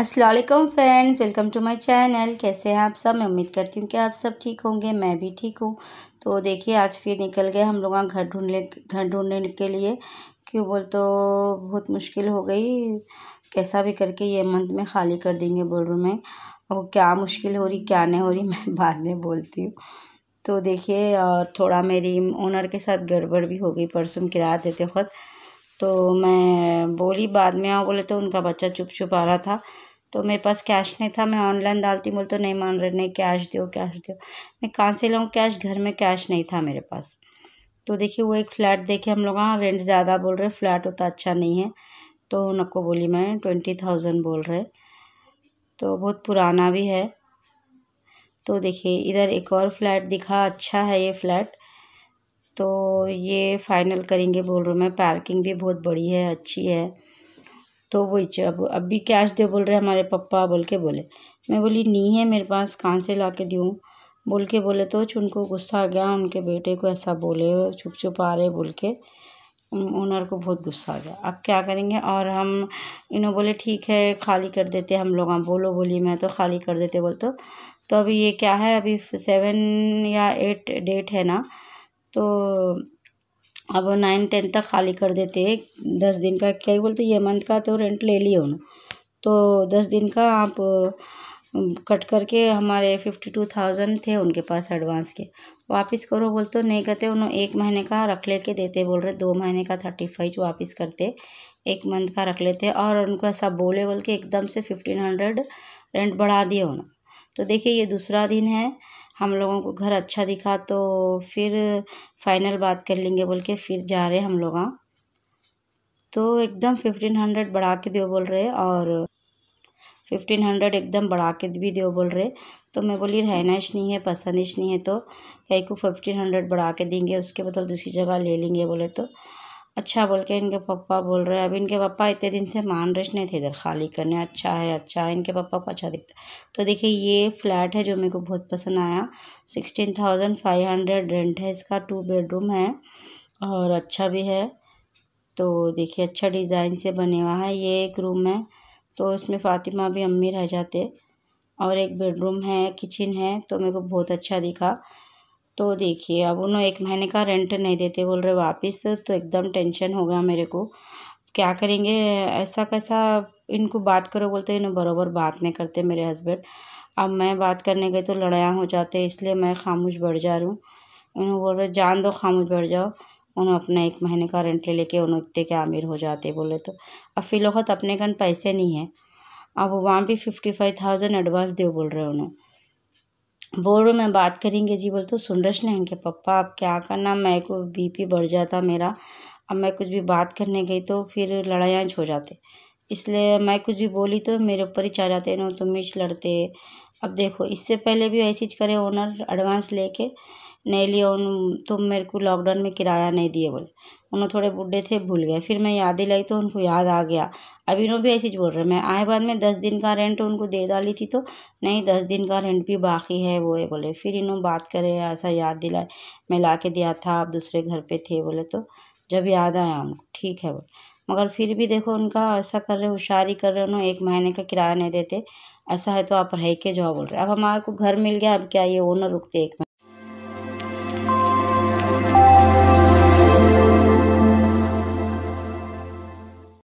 Aslam friends welcome to my channel कैसे हैं आप सब मैं उम्मीद करती हूँ कि आप सब ठीक होंगे मैं भी ठीक हूँ तो देखिए आज फिर निकल गए हम लोग घर ढूंढने घर ढूंढने के लिए क्यों बोल तो बहुत मुश्किल हो गई कैसा भी करके ये मंथ में खाली कर देंगे बोल रूम में अब क्या मुश्किल हो रही क्या नहीं हो रही मैं बाद में बोलती हूँ तो देखिए और थोड़ा मेरी ओनर के साथ गड़बड़ भी हो गई परसों किराया देते वक्त तो मैं बोली बाद में आओ बोले तो उनका बच्चा चुप चुप आ रहा था तो मेरे पास कैश नहीं था मैं ऑनलाइन डालती बोल तो नहीं मान रहे नहीं कैश दो कैश दो मैं कहाँ से लाऊँ कैश घर में कैश नहीं था मेरे पास तो देखिए वो एक फ़्लैट देखे हम लोग हाँ रेंट ज़्यादा बोल रहे फ़्लैट होता अच्छा नहीं है तो उनको बोली मैं ट्वेंटी थाउजेंड बोल रहे तो बहुत पुराना भी है तो देखिए इधर एक और फ्लैट दिखा अच्छा है ये फ्लैट तो ये फाइनल करेंगे बोल रहा हूँ मैं पार्किंग भी बहुत बड़ी है अच्छी है तो वो अब अब भी कैश दे बोल रहे हमारे पप्पा बोल के बोले मैं बोली नहीं है मेरे पास कहाँ से ला के दूँ बोल के बोले तो उनको गुस्सा आ गया उनके बेटे को ऐसा बोले छुप छुप आ रहे बोल के ओनर को बहुत गुस्सा आ गया अब क्या करेंगे और हम इन्हों बोले ठीक है खाली कर देते हम लोग हम बोलो बोली मैं तो खाली कर देते बोल तो तो अभी ये क्या है अभी सेवन या एट डेट है ना तो अब नाइन टेन तक खाली कर देते हैं दस दिन का क्या ही बोलते ये मंथ का तो रेंट ले लिए उन्होंने तो दस दिन का आप कट करके हमारे फिफ्टी टू थाउजेंड थे उनके पास एडवांस के वापस करो बोल तो नहीं कहते उन्होंने एक महीने का रख ले के देते बोल रहे दो महीने का थर्टी फाइव वापस करते एक मंथ का रख लेते और उनको ऐसा बोले बोल के एकदम से फिफ्टीन हंड्रेड रेंट बढ़ा दिए उन्होंने तो देखिए ये दूसरा दिन है हम लोगों को घर अच्छा दिखा तो फिर फाइनल बात कर लेंगे बोल के फिर जा रहे हम लोग हाँ। तो एकदम फिफ्टीन हंड्रेड बढ़ा के दो बोल रहे और फिफ्टीन हंड्रेड एकदम बढ़ा के भी दो बोल रहे तो मैं बोली रहनाइश नहीं है पसंदिश नहीं है तो कहीं को फिफ्टीन हंड्रेड बढ़ा के देंगे उसके बदल दूसरी जगह ले लेंगे बोले तो अच्छा बोल के इनके पप्पा बोल रहे हैं अब इनके पप्पा इतने दिन से मान रहे नहीं थे इधर खाली करने अच्छा है अच्छा है इनके पप्पा को अच्छा दिखता तो देखिए ये फ्लैट है जो मेरे को बहुत पसंद आया sixteen thousand five hundred rent है इसका टू बेडरूम है और अच्छा भी है तो देखिए अच्छा डिज़ाइन से बने हुआ है ये एक रूम है तो इसमें फ़ातिमा भी अम्मी रह जाते और एक बेडरूम है किचन है तो मेरे को बहुत अच्छा दिखा तो देखिए अब उन्होंने एक महीने का रेंट नहीं देते बोल रहे वापस तो एकदम टेंशन हो गया मेरे को क्या करेंगे ऐसा कैसा इनको बात करो बोलते इन्हें बराबर बात नहीं करते मेरे हस्बैंड अब मैं बात करने गई तो लड़ाया हो जाते इसलिए मैं खामोश बढ़ जा रही हूँ उन्होंने बोल रहे जान दो खामोश बढ़ जाओ उन्होंने अपना एक महीने का रेंट ले लेके उन्होंने इतने के आमिर हो जाते बोले तो अब फिलवकत अपने कन पैसे नहीं है अब वहाँ भी फिफ्टी फाइव थाउजेंड एडवांस दो बोल रहे उन्होंने बोर्ड में बात करेंगे जी बोल तो रश ने इनके पप्पा अब क्या करना मैं को बीपी बढ़ जाता मेरा अब मैं कुछ भी बात करने गई तो फिर लड़ाइयाँ छो जाते इसलिए मैं कुछ भी बोली तो मेरे ऊपर ही चाह जाते तुम्हें तुम लड़ते अब देखो इससे पहले भी ऐसी करे ओनर एडवांस लेके नहीं लिए उन तुम मेरे को लॉकडाउन में किराया नहीं दिए बोले उन्होंने थोड़े बुढ़े थे भूल गए फिर मैं याद दिलाई तो उनको याद आ गया अब इन्हों भी ऐसी बोल रहे मैं आए बाद में दस दिन का रेंट उनको दे डाली थी तो नहीं दस दिन का रेंट भी बाकी है वो है बोले फिर इन्होंने बात करे ऐसा याद दिलाए मैं ला के दिया था आप दूसरे घर पर थे बोले तो जब याद आया उनको ठीक है बोले मगर फिर भी देखो उनका ऐसा कर रहे होशियारी कर रहे उन्होंने एक महीने का किराया नहीं देते ऐसा है तो आप रह के जाओ बोल रहे अब हमारे को घर मिल गया अब क्या ये ओनर रुकते एक महीने